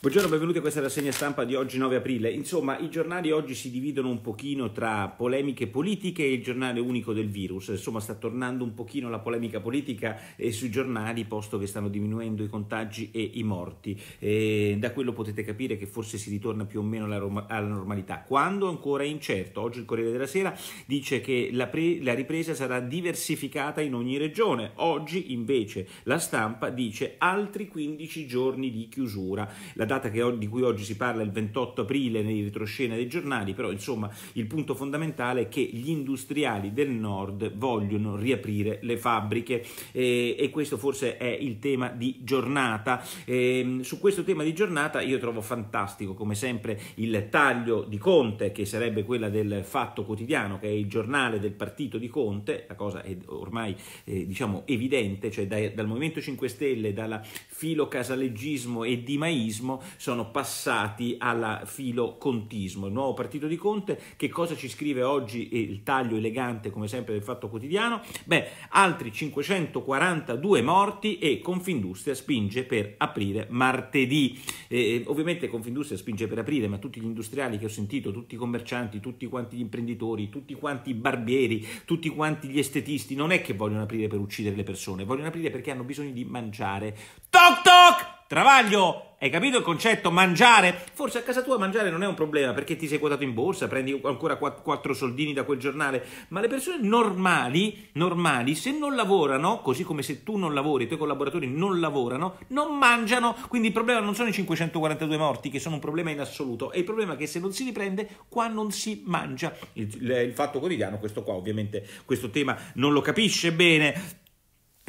Buongiorno, benvenuti a questa rassegna stampa di oggi 9 aprile. Insomma, i giornali oggi si dividono un pochino tra polemiche politiche e il giornale unico del virus. Insomma, sta tornando un pochino la polemica politica eh, sui giornali, posto che stanno diminuendo i contagi e i morti. E eh, da quello potete capire che forse si ritorna più o meno alla, alla normalità. Quando ancora è incerto. Oggi il Corriere della Sera dice che la, pre- la ripresa sarà diversificata in ogni regione. Oggi, invece, la stampa dice altri 15 giorni di chiusura. La data che, di cui oggi si parla, il 28 aprile, nei retroscena dei giornali, però insomma il punto fondamentale è che gli industriali del nord vogliono riaprire le fabbriche eh, e questo forse è il tema di giornata. Eh, su questo tema di giornata io trovo fantastico come sempre il taglio di Conte, che sarebbe quella del Fatto Quotidiano, che è il giornale del partito di Conte, la cosa è ormai eh, diciamo evidente, cioè dai, dal Movimento 5 Stelle, dalla filo casaleggismo e dimaismo sono passati alla filocontismo. Il nuovo partito di Conte, che cosa ci scrive oggi il taglio elegante come sempre del Fatto Quotidiano? Beh, altri 542 morti e Confindustria spinge per aprire martedì. Eh, ovviamente Confindustria spinge per aprire, ma tutti gli industriali che ho sentito, tutti i commercianti, tutti quanti gli imprenditori, tutti quanti i barbieri, tutti quanti gli estetisti, non è che vogliono aprire per uccidere le persone, vogliono aprire perché hanno bisogno di mangiare. Toc toc! Travaglio! Hai capito il concetto? Mangiare? Forse a casa tua mangiare non è un problema perché ti sei quotato in borsa, prendi ancora quattro soldini da quel giornale, ma le persone normali, normali, se non lavorano, così come se tu non lavori, i tuoi collaboratori non lavorano, non mangiano, quindi il problema non sono i 542 morti che sono un problema in assoluto, è il problema che se non si riprende qua non si mangia. Il, il fatto quotidiano, questo qua ovviamente, questo tema non lo capisce bene.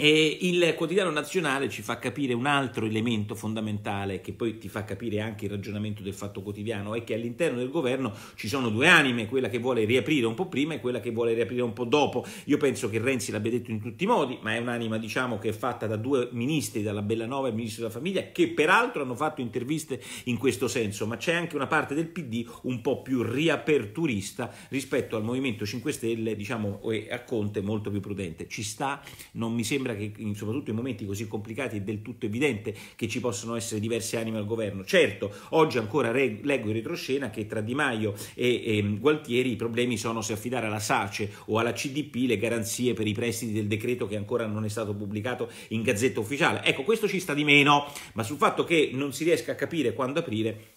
E il quotidiano nazionale ci fa capire un altro elemento fondamentale che poi ti fa capire anche il ragionamento del fatto quotidiano, è che all'interno del governo ci sono due anime, quella che vuole riaprire un po' prima e quella che vuole riaprire un po' dopo. Io penso che Renzi l'abbia detto in tutti i modi, ma è un'anima diciamo che è fatta da due ministri, dalla Bellanova e il ministro della famiglia, che peraltro hanno fatto interviste in questo senso, ma c'è anche una parte del PD un po' più riaperturista rispetto al Movimento 5 Stelle, diciamo, a Conte molto più prudente. Ci sta, non mi sembra sembra che in, soprattutto in momenti così complicati è del tutto evidente che ci possono essere diverse anime al governo. Certo, oggi ancora reg- leggo in retroscena che tra Di Maio e, e mm, Gualtieri i problemi sono se affidare alla SACE o alla CDP le garanzie per i prestiti del decreto che ancora non è stato pubblicato in gazzetta ufficiale. Ecco, questo ci sta di meno, ma sul fatto che non si riesca a capire quando aprire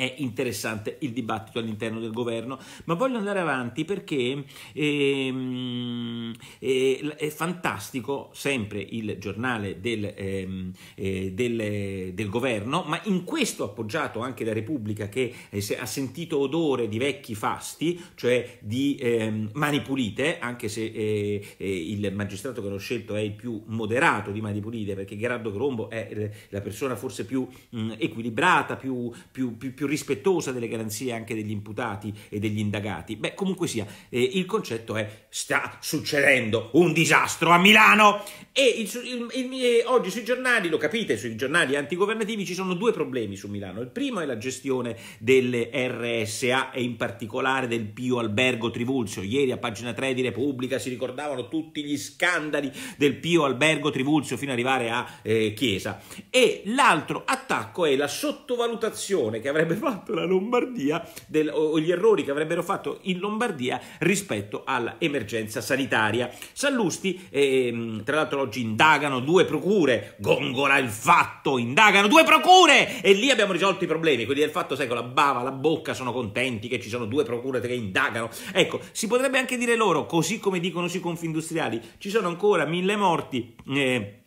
è interessante il dibattito all'interno del governo, ma voglio andare avanti perché ehm, eh, è fantastico sempre il giornale del, ehm, eh, del, del, governo, ma in questo appoggiato anche la Repubblica che eh, ha sentito odore di vecchi fasti, cioè di ehm, mani pulite, anche se eh, eh, il magistrato che l'ho scelto è il più moderato di mani pulite, perché Gerardo Grombo è eh, la persona forse più mh, mm, equilibrata, più, più, più, più rispettosa delle garanzie anche degli imputati e degli indagati. Beh, comunque sia, eh, il concetto è sta succedendo un disastro a Milano e il, il, il, eh, oggi sui giornali, lo capite, sui giornali antigovernativi ci sono due problemi su Milano. Il primo è la gestione delle RSA e in particolare del Pio Albergo Trivulzio. Ieri a pagina 3 di Repubblica si ricordavano tutti gli scandali del Pio Albergo Trivulzio fino ad arrivare a eh, Chiesa. E l'altro attacco è la sottovalutazione che avrebbe avrebbe fatto la Lombardia del, o gli errori che avrebbero fatto in Lombardia rispetto all'emergenza sanitaria. Sallusti, eh, tra l'altro oggi indagano due procure, gongola il fatto, indagano due procure e lì abbiamo risolto i problemi, quelli del fatto sai con la bava, la bocca sono contenti che ci sono due procure che indagano. Ecco, si potrebbe anche dire loro, così come dicono sui confindustriali, ci sono ancora mille morti. Eh,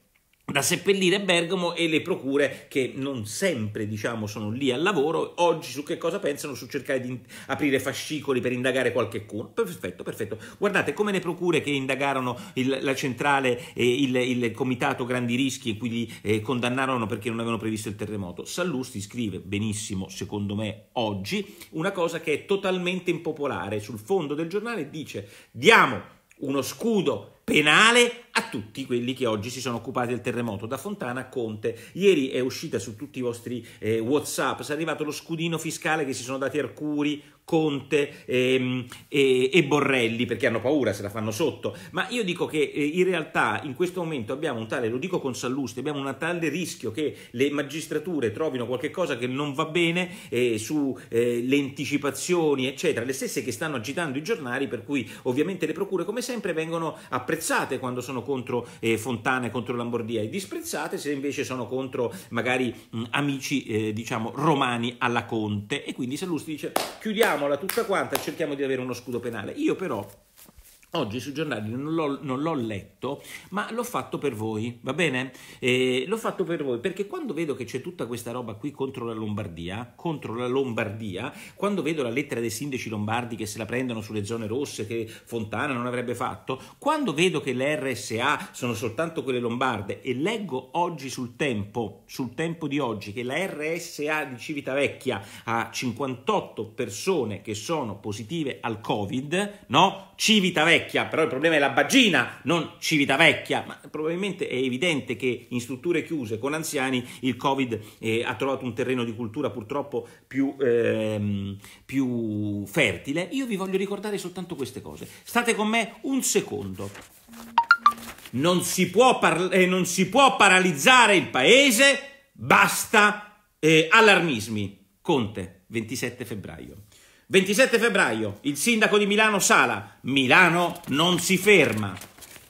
da seppellire Bergamo e le procure che non sempre diciamo sono lì al lavoro oggi su che cosa pensano su cercare di aprire fascicoli per indagare qualche cuno perfetto perfetto guardate come le procure che indagarono il, la centrale e il, il, comitato grandi rischi e quindi eh, condannarono perché non avevano previsto il terremoto Sallusti scrive benissimo secondo me oggi una cosa che è totalmente impopolare sul fondo del giornale dice diamo uno scudo penale a tutti quelli che oggi si sono occupati del terremoto, da Fontana a Conte. Ieri è uscita su tutti i vostri eh, WhatsApp, è arrivato lo scudino fiscale che si sono dati Arcuri, Conte e, ehm, e, e, Borrelli perché hanno paura se la fanno sotto, ma io dico che eh, in realtà in questo momento abbiamo un tale, lo dico con Sallusti, abbiamo un tale rischio che le magistrature trovino qualcosa che non va bene eh, sulle eh, anticipazioni eccetera, le stesse che stanno agitando i giornali per cui ovviamente le procure come sempre vengono apprezzate quando sono contro eh, Fontana e contro Lambordia e disprezzate se invece sono contro magari mh, amici eh, diciamo romani alla Conte e quindi Sallusti dice chiudiamo Distribuiamola tutta quanta e cerchiamo di avere uno scudo penale. Io però Oggi sui giornali non l'ho, non l'ho, letto, ma l'ho fatto per voi, va bene? Eh, l'ho fatto per voi perché quando vedo che c'è tutta questa roba qui contro la Lombardia, contro la Lombardia, quando vedo la lettera dei sindaci lombardi che se la prendono sulle zone rosse che Fontana non avrebbe fatto, quando vedo che le RSA sono soltanto quelle lombarde e leggo oggi sul tempo, sul tempo di oggi, che la RSA di Civitavecchia ha 58 persone che sono positive al Covid, no? Civitavecchia Civitavecchia, però il problema è la Baggina, non Civitavecchia, ma probabilmente è evidente che in strutture chiuse con anziani il Covid eh, ha trovato un terreno di cultura purtroppo più, ehm, più fertile. Io vi voglio ricordare soltanto queste cose. State con me un secondo. Non si, par- eh, non si può, paralizzare il paese, basta eh, allarmismi. Conte, 27 febbraio. 27 febbraio, il sindaco di Milano Sala, Milano non si ferma.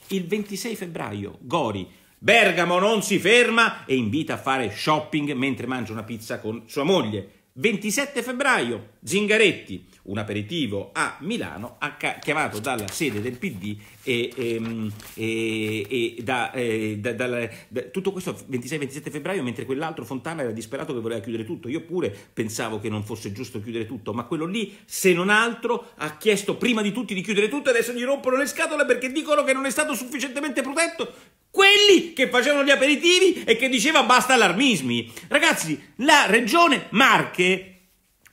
Il 26 febbraio, Gori, Bergamo non si ferma e invita a fare shopping mentre mangia una pizza con sua moglie. 27 febbraio, Zingaretti, un aperitivo a Milano, ha chiamato dalla sede del PD e, e, ehm, e, e da, eh, da, da, da, tutto questo 26-27 febbraio, mentre quell'altro Fontana era disperato che voleva chiudere tutto. Io pure pensavo che non fosse giusto chiudere tutto, ma quello lì, se non altro, ha chiesto prima di tutti di chiudere tutto, adesso gli rompono le scatole perché dicono che non è stato sufficientemente protetto. Quelli che facevano gli aperitivi e che diceva basta allarmismi. Ragazzi, la regione Marche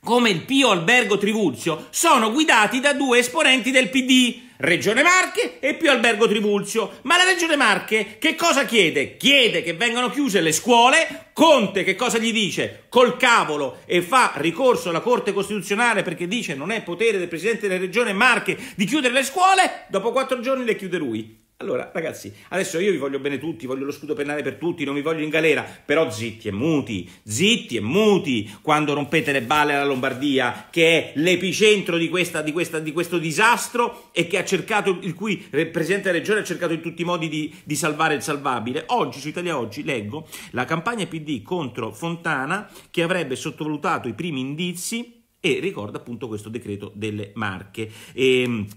come il Pio Albergo Trivulzio, sono guidati da due esponenti del PD, Regione Marche e Pio Albergo Trivulzio. Ma la Regione Marche che cosa chiede? Chiede che vengano chiuse le scuole. Conte che cosa gli dice? Col cavolo e fa ricorso alla Corte Costituzionale perché dice non è potere del Presidente della Regione Marche di chiudere le scuole. Dopo quattro giorni le chiude lui. Allora, ragazzi, adesso io vi voglio bene tutti, voglio lo scudo penale per tutti, non vi voglio in galera, però zitti e muti, zitti e muti quando rompete le balle alla Lombardia, che è l'epicentro di, questa, di, questa, di questo disastro e cercato, il cui Presidente della Regione ha cercato in tutti i modi di, di salvare il salvabile. Oggi, su Italia Oggi, leggo la campagna PD contro Fontana che avrebbe sottovalutato i primi indizi e ricorda appunto questo decreto delle Marche. E, ehm,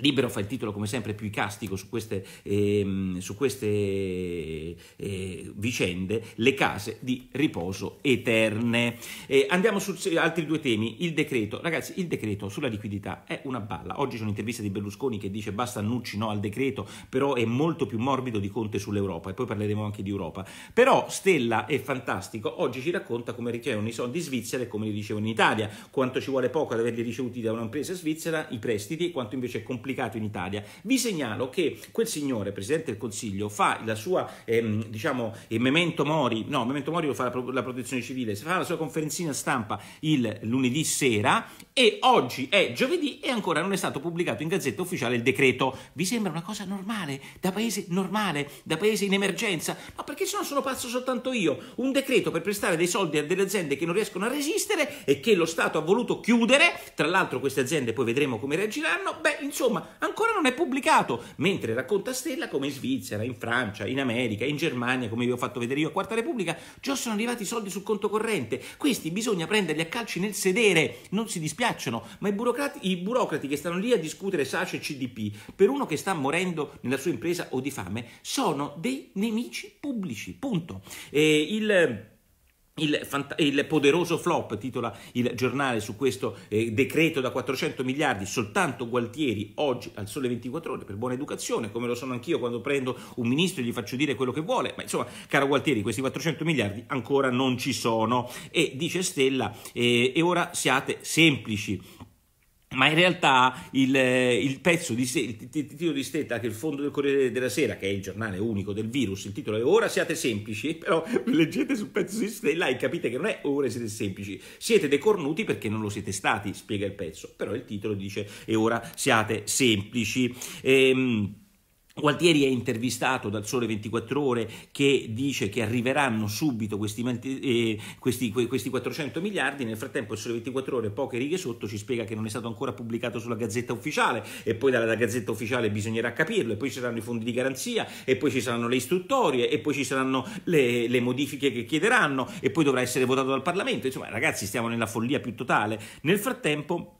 Libero fa il titolo come sempre più icastico su queste, ehm, su queste eh, vicende, le case di riposo eterne. Eh, andiamo su altri due temi, il decreto. Ragazzi, il decreto sulla liquidità è una balla. Oggi c'è un'intervista di Berlusconi che dice basta Nucci no al decreto, però è molto più morbido di Conte sull'Europa e poi parleremo anche di Europa. Però Stella è fantastico, oggi ci racconta come ricevono i soldi in Svizzera e come li ricevono in Italia, quanto ci vuole poco ad averli ricevuti da un'impresa svizzera, i prestiti, quanto invece è complicato applicato in Italia. Vi segnalo che quel signore, Presidente del Consiglio, fa la sua, ehm, diciamo, eh, memento mori, no, memento mori lo fa la, la protezione civile, fa la sua conferenzina stampa il lunedì sera e oggi è giovedì e ancora non è stato pubblicato in Gazzetta Ufficiale il decreto. Vi sembra una cosa normale, da paese normale, da paese in emergenza? Ma perché se no sono pazzo soltanto io? Un decreto per prestare dei soldi a delle aziende che non riescono a resistere e che lo Stato ha voluto chiudere, tra l'altro queste aziende poi vedremo come reagiranno, beh insomma Roma, ancora non è pubblicato, mentre racconta Stella come in Svizzera, in Francia, in America, in Germania, come vi ho fatto vedere io a Quarta Repubblica, già sono arrivati i soldi sul conto corrente, questi bisogna prenderli a calci nel sedere, non si dispiacciono, ma i burocrati, i burocrati che stanno lì a discutere SACE e CDP per uno che sta morendo nella sua impresa o di fame sono dei nemici pubblici, punto. E il il, fant- il, poderoso flop, titola il giornale su questo eh, decreto da 400 miliardi, soltanto Gualtieri oggi al sole 24 ore per buona educazione, come lo sono anch'io quando prendo un ministro e gli faccio dire quello che vuole, ma insomma, caro Gualtieri, questi 400 miliardi ancora non ci sono e dice Stella, eh, e ora siate semplici ma in realtà il, eh, il pezzo di, il titolo di Stetta che il fondo del Corriere della Sera che è il giornale unico del virus il titolo è ora siate semplici però leggete sul pezzo di Stella e capite che non è ora siete semplici siete decornuti perché non lo siete stati spiega il pezzo però il titolo dice e ora siate semplici ehm Gualtieri è intervistato dal Sole 24 Ore che dice che arriveranno subito questi, eh, questi, questi, 400 miliardi, nel frattempo il Sole 24 Ore poche righe sotto ci spiega che non è stato ancora pubblicato sulla Gazzetta Ufficiale e poi dalla Gazzetta Ufficiale bisognerà capirlo e poi ci saranno i fondi di garanzia e poi ci saranno le istruttorie e poi ci saranno le, le modifiche che chiederanno e poi dovrà essere votato dal Parlamento, insomma ragazzi stiamo nella follia più totale. Nel frattempo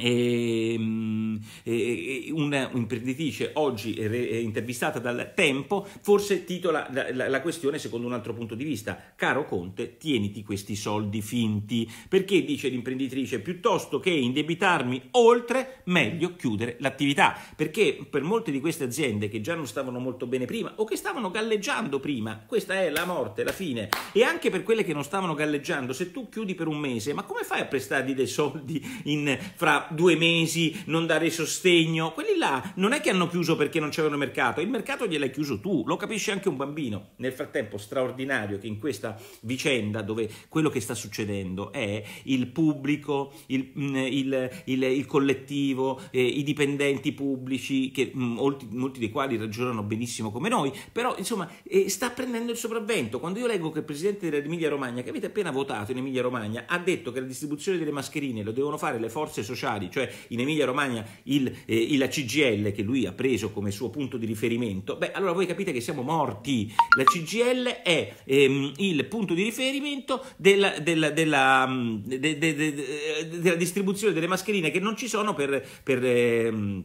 Ehm, un'imprenditrice oggi intervistata dal Tempo forse titola la, questione secondo un altro punto di vista caro Conte tieniti questi soldi finti perché dice l'imprenditrice piuttosto che indebitarmi oltre meglio chiudere l'attività perché per molte di queste aziende che già non stavano molto bene prima o che stavano galleggiando prima questa è la morte la fine e anche per quelle che non stavano galleggiando se tu chiudi per un mese ma come fai a prestargli dei soldi in fra due mesi, non dare sostegno, quelli là non è che hanno chiuso perché non c'erano mercato, il mercato gliel'hai chiuso tu, lo capisci anche un bambino. Nel frattempo straordinario che in questa vicenda dove quello che sta succedendo è il pubblico, il, mm, il, il, il collettivo, eh, i dipendenti pubblici, che molti, mm, molti, dei quali ragionano benissimo come noi, però insomma eh, sta prendendo il sopravvento. Quando io leggo che il presidente dell'Emilia Romagna, che avete appena votato in Emilia Romagna, ha detto che la distribuzione delle mascherine lo devono fare le forze sociali, locali, cioè in Emilia Romagna il, eh, la CGL che lui ha preso come suo punto di riferimento, beh allora voi capite che siamo morti, la CGL è ehm, il punto di riferimento della, della, mm, della, de, de, de, della, distribuzione delle mascherine che non ci sono per, per, ehm,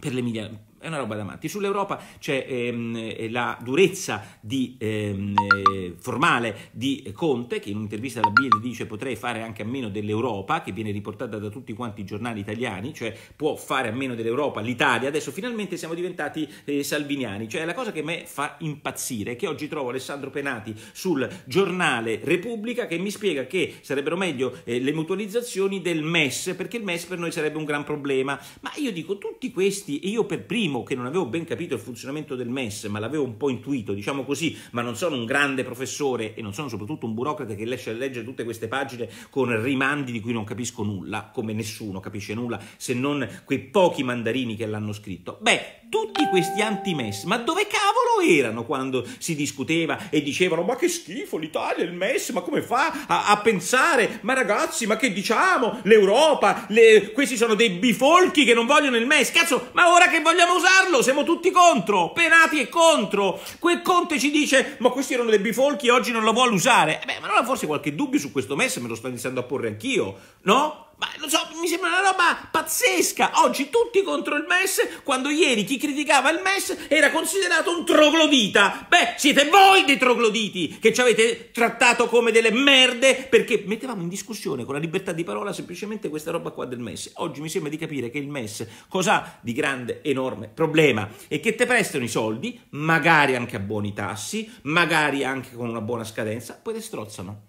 per l'Emilia Romagna è una roba da matti. Sull'Europa c'è ehm, eh, la durezza di, ehm, eh, formale di Conte, che in un'intervista alla Bild dice potrei fare anche a meno dell'Europa, che viene riportata da tutti quanti i giornali italiani, cioè può fare a meno dell'Europa l'Italia. Adesso finalmente siamo diventati eh, salviniani. Cioè la cosa che a me fa impazzire è che oggi trovo Alessandro Penati sul giornale Repubblica che mi spiega che sarebbero meglio eh, le mutualizzazioni del MES, perché il MES per noi sarebbe un gran problema. Ma io dico tutti questi, e io per primo, primo che non avevo ben capito il funzionamento del MES, ma l'avevo un po' intuito, diciamo così, ma non sono un grande professore e non sono soprattutto un burocrate che riesce a leggere tutte queste pagine con rimandi di cui non capisco nulla, come nessuno capisce nulla se non quei pochi mandarini che l'hanno scritto. Beh, tutti questi anti-MES, ma dove cavolo erano quando si discuteva e dicevano ma che schifo l'Italia, il MES, ma come fa a, a pensare, ma ragazzi, ma che diciamo, l'Europa, le... questi sono dei bifolchi che non vogliono il MES, cazzo, ma ora che vogliamo usarlo siamo tutti contro, penati e contro, quel Conte ci dice ma questi erano dei bifolchi e oggi non lo vuole usare, eh beh, ma allora forse qualche dubbio su questo MES me lo sto iniziando a porre anch'io, no? Ma lo so, mi sembra una roba pazzesca. Oggi tutti contro il MES, quando ieri chi criticava il MES era considerato un troglodita. Beh, siete voi dei trogloditi che ci avete trattato come delle merde perché mettevamo in discussione con la libertà di parola semplicemente questa roba qua del MES. Oggi mi sembra di capire che il MES cos'ha di grande, enorme problema? e che te prestano i soldi, magari anche a buoni tassi, magari anche con una buona scadenza, poi le strozzano.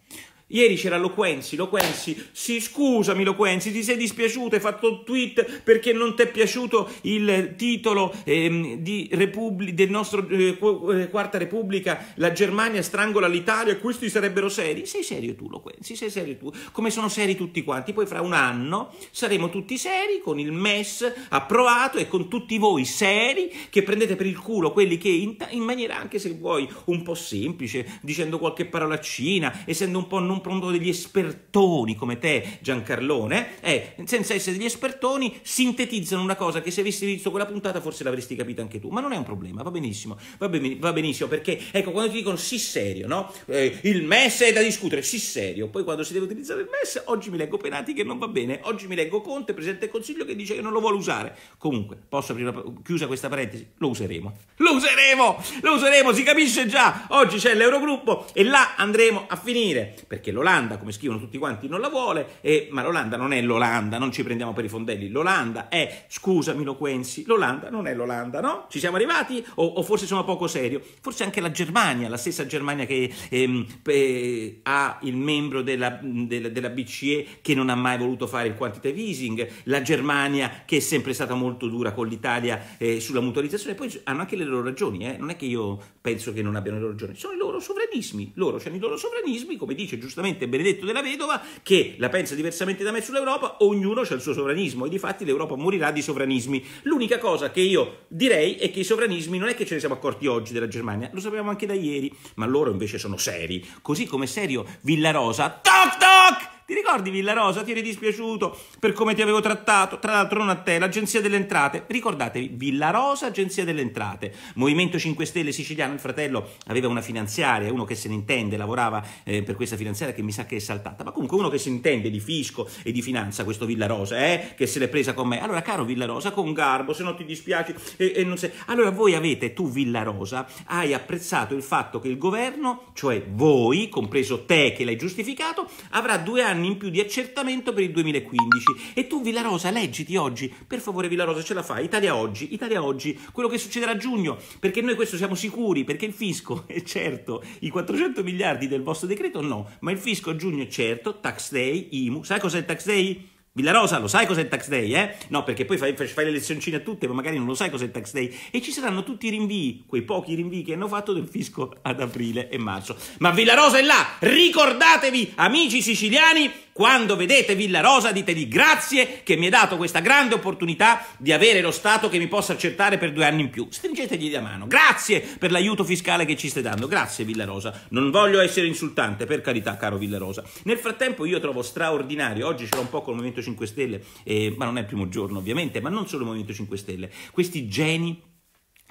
Ieri c'era Loquenzi, Loquenzi, sì scusami Loquenzi, ti sei dispiaciuto, hai fatto un tweet perché non ti è piaciuto il titolo ehm, di Repubblica, del nostro eh, eh, Quarta Repubblica, la Germania strangola l'Italia, questi sarebbero seri? Sei serio tu Loquenzi, sei serio tu, come sono seri tutti quanti, poi fra un anno saremo tutti seri con il MES approvato e con tutti voi seri che prendete per il culo quelli che in, in maniera anche se vuoi un po' semplice, dicendo qualche parolaccina, essendo un po' non confronto degli espertoni come te, Giancarlone, eh, senza essere degli espertoni, sintetizzano una cosa che se avessi visto quella puntata forse l'avresti capita anche tu, ma non è un problema, va benissimo, va, ben, va benissimo, perché ecco, quando ti dicono sì serio, no? Eh, il MES è da discutere, sì serio, poi quando si deve utilizzare il MES, oggi mi leggo Penati che non va bene, oggi mi leggo Conte, Presidente del Consiglio, che dice che non lo vuole usare. Comunque, posso aprire, una, chiusa questa parentesi, lo useremo, lo useremo, lo useremo, si capisce già, oggi c'è l'Eurogruppo e là andremo a finire, perché perché l'Olanda, come scrivono tutti quanti, non la vuole, e, ma l'Olanda non è l'Olanda, non ci prendiamo per i fondelli, l'Olanda è, scusami Loquenzi, l'Olanda non è l'Olanda, no? Ci siamo arrivati o, o, forse sono poco serio? Forse anche la Germania, la stessa Germania che ehm, eh, ha il membro della, della, della BCE che non ha mai voluto fare il quantitative easing, la Germania che è sempre stata molto dura con l'Italia eh, sulla mutualizzazione, poi hanno anche le loro ragioni, eh? non è che io penso che non abbiano le loro ragioni, sono i loro sovranismi, loro hanno cioè i loro sovranismi, come dice giustamente giustamente Benedetto della Vedova, che la pensa diversamente da me sull'Europa, ognuno ha il suo sovranismo e di fatti l'Europa morirà di sovranismi. L'unica cosa che io direi è che i sovranismi non è che ce ne siamo accorti oggi della Germania, lo sapevamo anche da ieri, ma loro invece sono seri, così come serio Villarosa, toc toc! ricordi Villarosa? Ti eri dispiaciuto per come ti avevo trattato? Tra l'altro non a te, l'Agenzia delle Entrate. Ricordatevi, Villarosa, Agenzia delle Entrate. Movimento 5 Stelle siciliano, il fratello aveva una finanziaria, uno che se ne intende, lavorava eh, per questa finanziaria che mi sa che è saltata, ma comunque uno che si intende di fisco e di finanza, questo Villarosa, eh, che se l'è presa con me. Allora, caro Villarosa, con garbo, se no ti dispiace e, e non sei... Allora voi avete, tu Villarosa, hai apprezzato il fatto che il governo, cioè voi, compreso te che l'hai giustificato, avrà due anni in più di accertamento per il 2015. E tu, Villarosa, leggiti oggi, per favore, Villarosa, ce la fai. Italia oggi, Italia oggi, quello che succederà a giugno, perché noi questo siamo sicuri, perché il fisco è certo, i 400 miliardi del vostro decreto no, ma il fisco a giugno è certo, tax day, IMU, sai cos'è il tax day? Villarosa, lo sai cos'è il tax day, eh? No, perché poi fai, fai, le lezioncine a tutte, ma magari non lo sai cos'è il tax day. E ci saranno tutti i rinvii, quei pochi rinvii che hanno fatto del fisco ad aprile e marzo. Ma Villarosa è là! Ricordatevi, amici siciliani, quando vedete Villa Rosa ditegli grazie che mi hai dato questa grande opportunità di avere lo Stato che mi possa accertare per due anni in più. Stringetegli la mano. Grazie per l'aiuto fiscale che ci stai dando. Grazie Villa Rosa. Non voglio essere insultante, per carità, caro Villa Rosa. Nel frattempo io trovo straordinario, oggi ce l'ho un po' con il Movimento 5 Stelle, eh, ma non è il primo giorno ovviamente, ma non solo il Movimento 5 Stelle, questi geni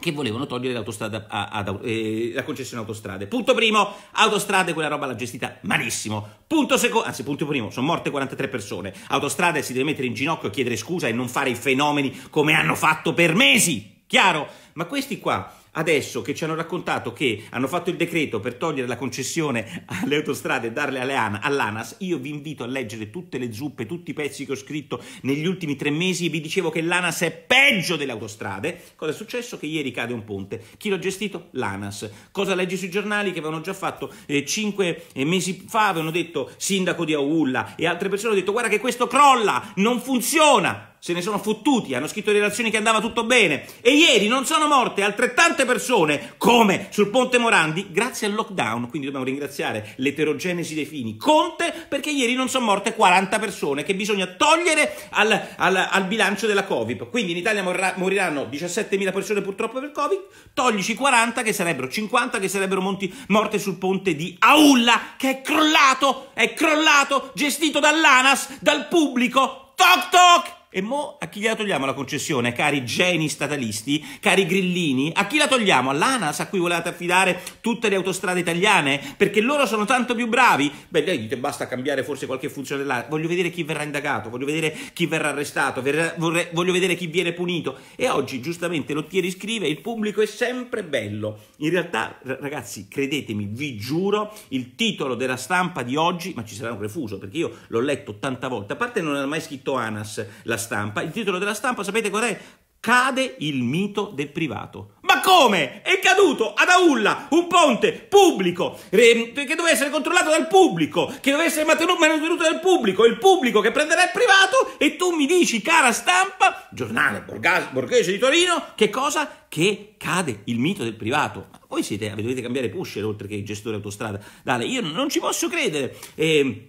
che volevano togliere a, a, eh, la concessione autostrade. Punto primo, autostrade quella roba l'ha gestita malissimo. Punto secondo, anzi punto primo, sono morte 43 persone. Autostrade si deve mettere in ginocchio, chiedere scusa e non fare i fenomeni come hanno fatto per mesi. Chiaro? Ma questi qua adesso che ci hanno raccontato che hanno fatto il decreto per togliere la concessione alle autostrade e darle all'ANAS, io vi invito a leggere tutte le zuppe, tutti i pezzi che ho scritto negli ultimi tre mesi e vi dicevo che l'ANAS è peggio delle autostrade. Cosa è successo? Che ieri cade un ponte. Chi l'ha gestito? L'ANAS. Cosa leggi sui giornali che avevano già fatto eh, cinque eh, mesi fa? Avevano detto sindaco di Aulla e altre persone hanno detto guarda che questo crolla, non funziona se ne sono fottuti, hanno scritto relazioni che andava tutto bene e ieri non sono morte altrettante persone come sul ponte Morandi grazie al lockdown, quindi dobbiamo ringraziare l'eterogenesi dei fini Conte perché ieri non sono morte 40 persone che bisogna togliere al, al, al bilancio della Covid, quindi in Italia morrà, moriranno 17.000 persone purtroppo per Covid, toglici 40 che sarebbero 50 che sarebbero monti, morte sul ponte di Aulla che è crollato, è crollato, gestito dall'ANAS, dal pubblico, toc toc! E mo a chi gliela togliamo la concessione, cari geni statalisti, cari grillini? A chi la togliamo? All'ANAS a cui volevate affidare tutte le autostrade italiane? Perché loro sono tanto più bravi? Beh, lei dite basta cambiare forse qualche funzione dell'ANAS. Voglio vedere chi verrà indagato, voglio vedere chi verrà arrestato, verrà, vorrei, voglio vedere chi viene punito. E oggi giustamente Lottieri scrive il pubblico è sempre bello. In realtà, ragazzi, credetemi, vi giuro, il titolo della stampa di oggi, ma ci sarà un refuso perché io l'ho letto 80 volte, a parte non era mai scritto ANAS, la stampa. Il titolo della stampa, sapete qual è? Cade il mito del privato. Ma come? È caduto ad Aulla un ponte pubblico che doveva essere controllato dal pubblico, che doveva essere mantenuto dal pubblico, il pubblico che prenderà il privato e tu mi dici, cara stampa, giornale borghese di Torino, che cosa? Che cade il mito del privato. Ma voi siete, dovete cambiare pusher oltre che gestore autostrada. Dale, io non ci posso credere. E ehm,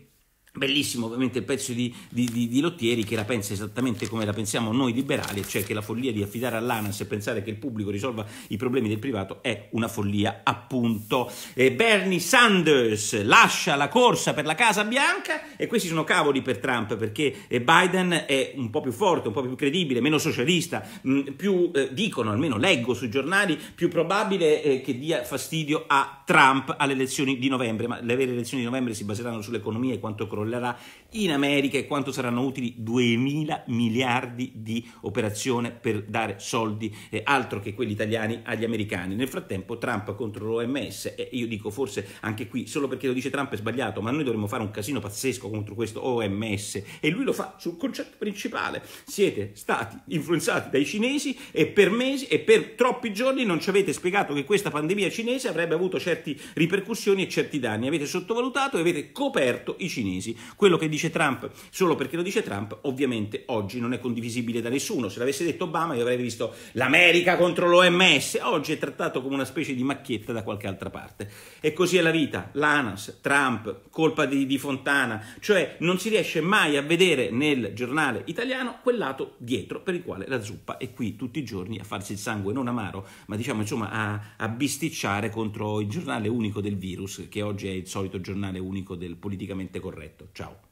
Bellissimo ovviamente il pezzo di, di, di, di, Lottieri che la pensa esattamente come la pensiamo noi liberali, cioè che la follia di affidare all'ANAS e pensare che il pubblico risolva i problemi del privato è una follia appunto. E Bernie Sanders lascia la corsa per la Casa Bianca e questi sono cavoli per Trump perché eh, Biden è un po' più forte, un po' più credibile, meno socialista, mm, più eh, dicono, almeno leggo sui giornali, più probabile eh, che dia fastidio a Trump alle elezioni di novembre, ma le vere elezioni di novembre si baseranno sull'economia e quanto crollerà crollerà in America e quanto saranno utili 2.000 miliardi di operazione per dare soldi eh, altro che quelli italiani agli americani. Nel frattempo Trump contro l'OMS e io dico forse anche qui solo perché lo dice Trump è sbagliato, ma noi dovremmo fare un casino pazzesco contro questo OMS e lui lo fa sul concetto principale. Siete stati influenzati dai cinesi e per mesi e per troppi giorni non ci avete spiegato che questa pandemia cinese avrebbe avuto certe ripercussioni e certi danni. Avete sottovalutato e avete coperto i cinesi mesi. Quello che dice Trump, solo perché lo dice Trump, ovviamente oggi non è condivisibile da nessuno. Se l'avesse detto Obama io avrei visto l'America contro l'OMS, oggi è trattato come una specie di macchietta da qualche altra parte. E così è la vita, l'ANAS, Trump, colpa di, di Fontana, cioè non si riesce mai a vedere nel giornale italiano quel lato dietro per il quale la zuppa è qui tutti i giorni a farsi il sangue non amaro, ma diciamo insomma a, a bisticciare contro il giornale unico del virus, che oggi è il solito giornale unico del politicamente corretto ciao.